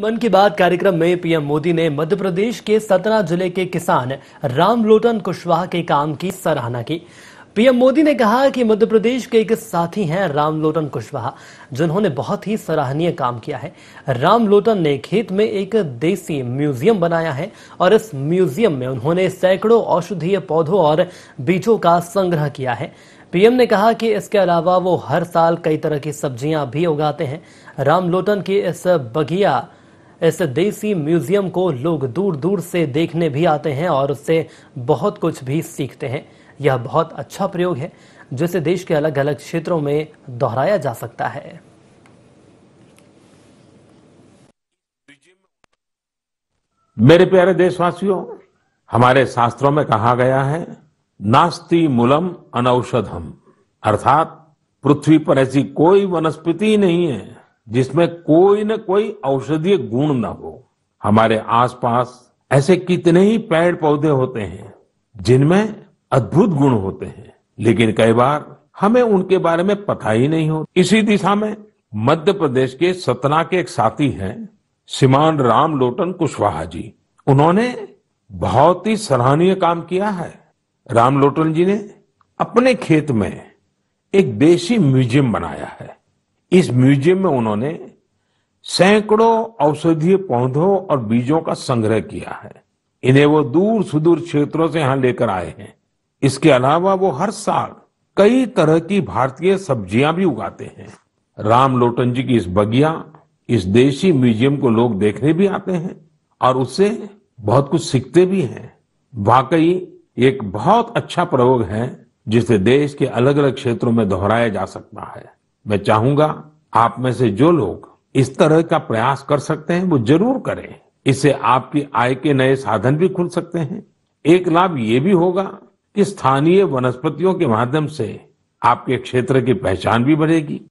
मन की बात कार्यक्रम में पीएम मोदी ने मध्य प्रदेश के सतना जिले के किसान रामलोटन कुशवाहा के काम की सराहना की पीएम मोदी ने कहा कि मध्य प्रदेश के एक साथी हैं रामलोटन कुशवाहा जिन्होंने बहुत ही सराहनीय काम किया है रामलोटन ने खेत में एक देसी म्यूजियम बनाया है और इस म्यूजियम में उन्होंने सैकड़ों औषधीय पौधों और बीजों का संग्रह किया है पीएम ने कहा कि इसके अलावा वो हर साल कई तरह की सब्जियां भी उगाते हैं रामलोटन की इस बगिया इस देसी म्यूजियम को लोग दूर दूर से देखने भी आते हैं और उससे बहुत कुछ भी सीखते हैं यह बहुत अच्छा प्रयोग है जिसे देश के अलग अलग क्षेत्रों में दोहराया जा सकता है मेरे प्यारे देशवासियों हमारे शास्त्रों में कहा गया है नास्ति मूलम अनौषधम अर्थात पृथ्वी पर ऐसी कोई वनस्पति नहीं है जिसमें कोई न कोई औषधीय गुण न हो हमारे आसपास ऐसे कितने ही पेड़ पौधे होते हैं जिनमें अद्भुत गुण होते हैं लेकिन कई बार हमें उनके बारे में पता ही नहीं हो इसी दिशा में मध्य प्रदेश के सतना के एक साथी हैं श्रीमान राम लोटन कुशवाहा जी उन्होंने बहुत ही सराहनीय काम किया है राम लोटन जी ने अपने खेत में एक देशी म्यूजियम बनाया है इस म्यूजियम में उन्होंने सैकड़ों औषधीय पौधों और बीजों का संग्रह किया है इन्हें वो दूर सुदूर क्षेत्रों से यहाँ लेकर आए हैं इसके अलावा वो हर साल कई तरह की भारतीय सब्जियां भी उगाते हैं राम लोटन जी की इस बगिया इस देशी म्यूजियम को लोग देखने भी आते हैं और उससे बहुत कुछ सीखते भी हैं वाकई एक बहुत अच्छा प्रयोग है जिसे देश के अलग अलग क्षेत्रों में दोहराया जा सकता है मैं चाहूंगा आप में से जो लोग इस तरह का प्रयास कर सकते हैं वो जरूर करें इससे आपकी आय के नए साधन भी खुल सकते हैं एक लाभ ये भी होगा कि स्थानीय वनस्पतियों के माध्यम से आपके क्षेत्र की पहचान भी बढ़ेगी